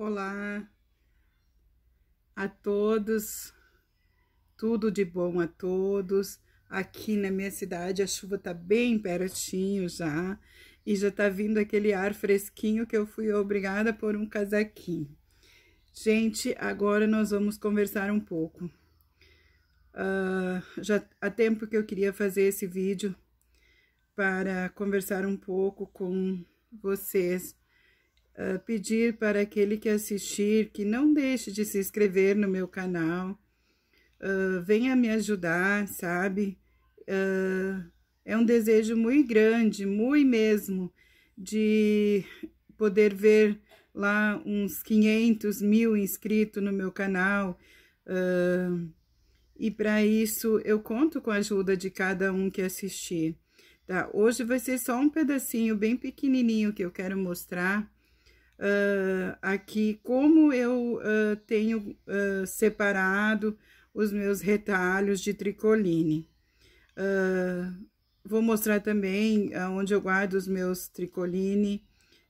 Olá a todos, tudo de bom a todos. Aqui na minha cidade a chuva tá bem pertinho já e já tá vindo aquele ar fresquinho que eu fui obrigada por um casaquinho. Gente, agora nós vamos conversar um pouco. Uh, já há tempo que eu queria fazer esse vídeo para conversar um pouco com vocês eh, pedir para aquele que assistir que não deixe de se inscrever no meu canal, uh, venha me ajudar, sabe? Uh, é um desejo muito grande, muito mesmo, de poder ver lá uns 500 mil inscritos no meu canal. Uh, e para isso eu conto com a ajuda de cada um que assistir. Tá? Hoje vai ser só um pedacinho bem pequenininho que eu quero mostrar uh, aqui como eu uh, tenho uh, separado os meus retalhos de tricoline. vou mostrar também onde eu guardo os meus tricoline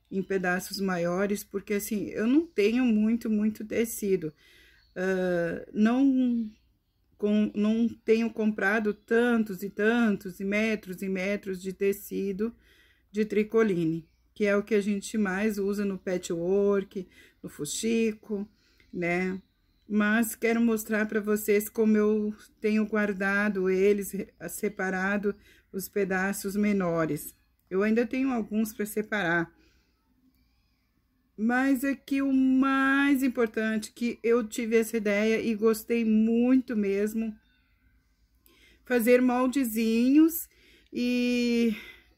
em pedaços maiores, porque assim, eu não tenho muito, muito tecido. não, com, não tenho comprado tantos e tantos e metros e metros de tecido de tricoline que é o que a gente mais usa no patchwork, no fuxico, né? Mas quero mostrar para vocês como eu tenho guardado eles, separado os pedaços menores. Eu ainda tenho alguns para separar. Mas aqui é o mais importante que eu tive essa ideia e gostei muito mesmo. Fazer moldezinhos e,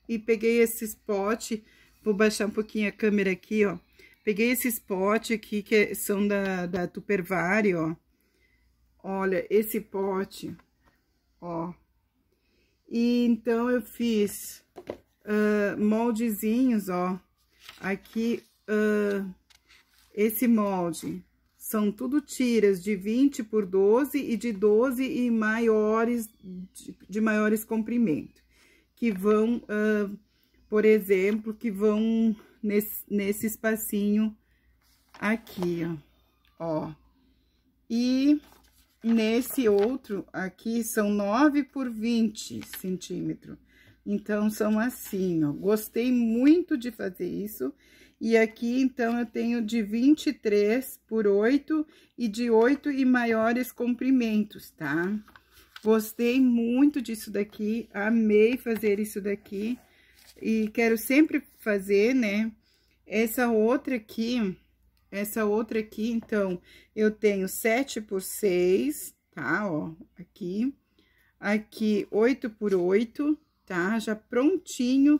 e peguei esse pote Vou baixar um pouquinho a câmera aqui, ó. Peguei esses potes aqui que é, são da, da Tupperware, ó. Olha, esse pote, ó. E então, eu fiz uh, moldezinhos, ó. Aqui, uh, esse molde. São tudo tiras de 20 por 12 e de 12 e maiores, de, de maiores comprimento. Que vão... Uh, por exemplo, que vão nesse, nesse espacinho aqui, ó. ó. E nesse outro aqui são 9 por 20 centímetros. Então, são assim, ó. Gostei muito de fazer isso. E aqui, então, eu tenho de 23 por 8 e de 8 e maiores comprimentos, tá? Gostei muito disso daqui, amei fazer isso daqui e quero sempre fazer, né? Essa outra aqui, essa outra aqui, então, eu tenho 7 por 6, tá? Ó, aqui. Aqui, 8 por 8, tá? Já prontinho.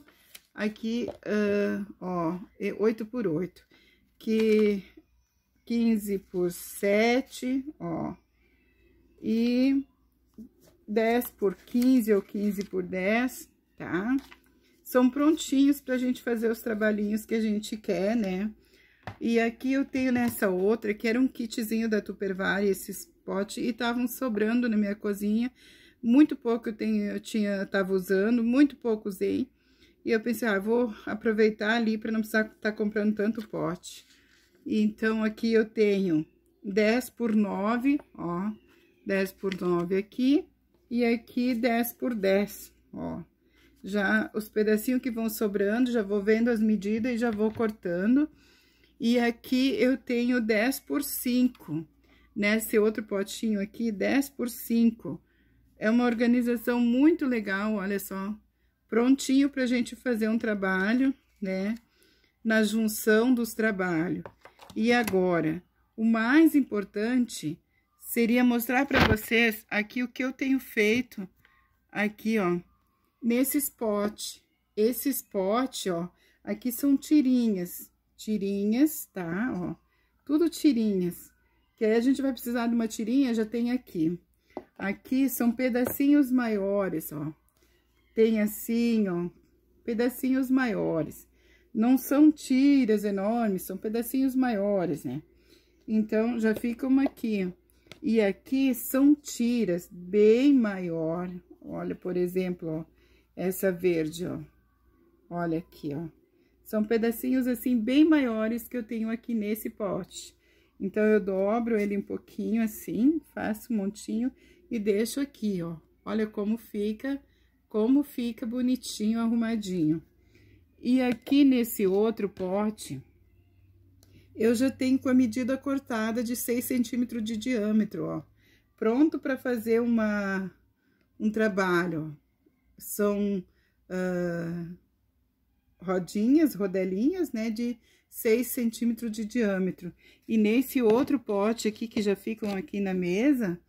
Aqui, uh, ó, 8 é por 8. Que 15 por 7, ó. E 10 por 15 ou 15 por 10, tá? Tá? são prontinhos para a gente fazer os trabalhinhos que a gente quer, né? E aqui eu tenho nessa outra, que era um kitzinho da Tupperware, esses potes, e estavam sobrando na minha cozinha. Muito pouco eu, tenho, eu tinha, tava usando, muito pouco usei. E eu pensei, ah, vou aproveitar ali para não precisar estar tá comprando tanto pote. Então, aqui eu tenho 10 por 9, ó, 10 por 9 aqui, e aqui 10 por 10, ó já os pedacinhos que vão sobrando, já vou vendo as medidas e já vou cortando. E aqui eu tenho 10 por 5, nesse né? outro potinho aqui, 10 por 5. É uma organização muito legal, olha só, prontinho para a gente fazer um trabalho, né, na junção dos trabalhos. E agora, o mais importante seria mostrar para vocês aqui o que eu tenho feito, aqui, ó, nesse spot. Esse spot, ó, aqui são tirinhas, tirinhas, tá? Ó, tudo tirinhas. Que aí a gente vai precisar de uma tirinha, já tem aqui. Aqui são pedacinhos maiores, ó. Tem assim, ó, pedacinhos maiores. Não são tiras enormes, são pedacinhos maiores, né? Então, já fica uma aqui. E aqui são tiras bem maior. Olha, por exemplo, ó essa verde, ó. Olha aqui, ó. São pedacinhos assim bem maiores que eu tenho aqui nesse pote. Então, eu dobro ele um pouquinho assim, faço um montinho e deixo aqui, ó. Olha como fica, como fica bonitinho, arrumadinho. E aqui nesse outro pote, eu já tenho com a medida cortada de 6 centímetros de diâmetro, ó. Pronto para fazer uma, um trabalho, são uh, rodinhas, rodelinhas, né, de 6 centímetros de diâmetro. E nesse outro pote aqui, que já ficam aqui na mesa,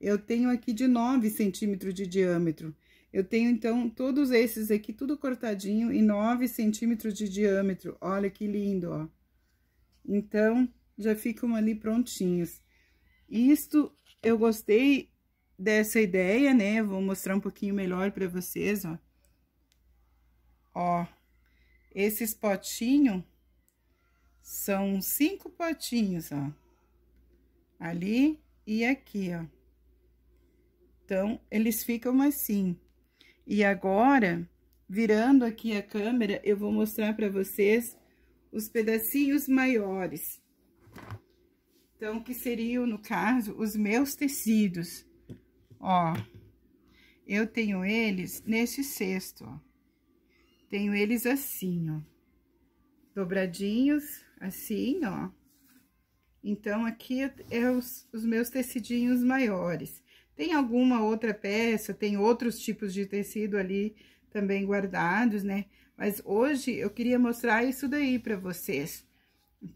eu tenho aqui de 9 centímetros de diâmetro. Eu tenho, então, todos esses aqui, tudo cortadinho, e 9 centímetros de diâmetro. Olha que lindo, ó. Então, já ficam ali prontinhos. Isto eu gostei dessa ideia, né? Vou mostrar um pouquinho melhor para vocês, ó. Ó, esses potinhos são cinco potinhos, ó. Ali e aqui, ó. Então, eles ficam assim. E agora, virando aqui a câmera, eu vou mostrar para vocês os pedacinhos maiores. Então, que seriam, no caso, os meus tecidos. Ó, eu tenho eles nesse cesto, ó. Tenho eles assim, ó. Dobradinhos, assim, ó. Então, aqui é os, os meus tecidinhos maiores. Tem alguma outra peça, tem outros tipos de tecido ali também guardados, né? Mas hoje eu queria mostrar isso daí para vocês,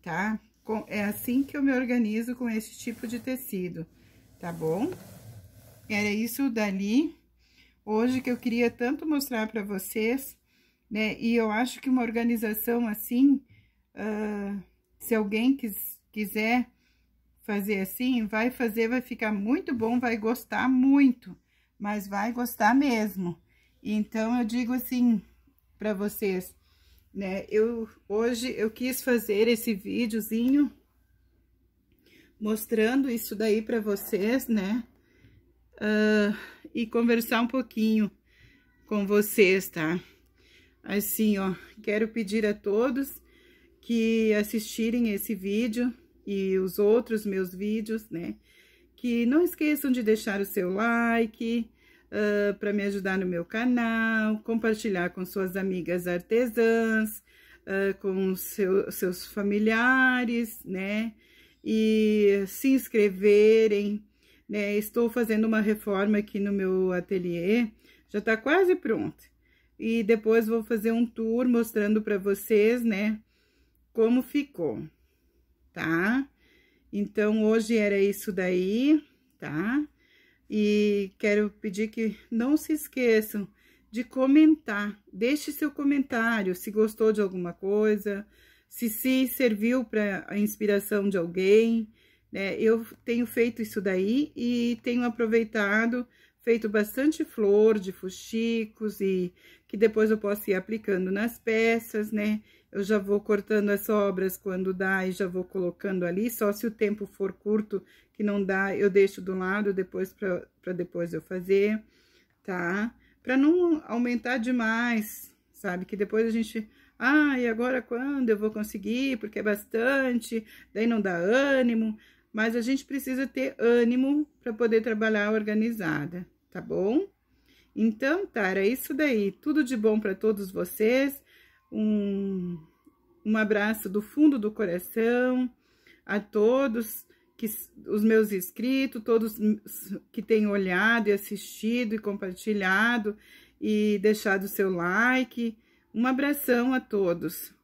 tá? é assim que eu me organizo com esse tipo de tecido, tá bom? Era isso dali. Hoje que eu queria tanto mostrar para vocês, né? E eu acho que uma organização assim, uh, se alguém quis, quiser fazer assim, vai fazer, vai ficar muito bom, vai gostar muito, mas vai gostar mesmo. Então, eu digo assim para vocês, né? Eu hoje eu quis fazer esse videozinho mostrando isso daí para vocês, né? uh, e conversar um pouquinho com vocês, tá? Assim, ó, quero pedir a todos que assistirem esse vídeo e os outros meus vídeos, né? Que não esqueçam de deixar o seu like, Uh, ah, para me ajudar no meu canal, compartilhar com suas amigas artesãs, uh, com seu, seus familiares, né? E se inscreverem né? Estou fazendo uma reforma aqui no meu ateliê, já tá quase pronto. E depois vou fazer um tour mostrando para vocês, né, como ficou, tá? Então, hoje era isso daí, tá? E quero pedir que não se esqueçam de comentar. Deixe seu comentário se gostou de alguma coisa, se se serviu para a inspiração de alguém, é, eu tenho feito isso daí e tenho aproveitado, feito bastante flor de fuxicos e que depois eu posso ir aplicando nas peças, né? Eu já vou cortando as sobras quando dá e já vou colocando ali, só se o tempo for curto, que não dá, eu deixo do lado depois para depois eu fazer, tá? Para não aumentar demais, sabe? Que depois a gente ah, e agora quando eu vou conseguir? Porque é bastante, daí não dá ânimo mas a gente precisa ter ânimo para poder trabalhar organizada, tá bom? Então, tá, era é isso daí. Tudo de bom para todos vocês. Um, um abraço do fundo do coração a todos que os meus inscritos, todos que têm olhado e assistido e compartilhado e deixado o seu like. Um abração a todos.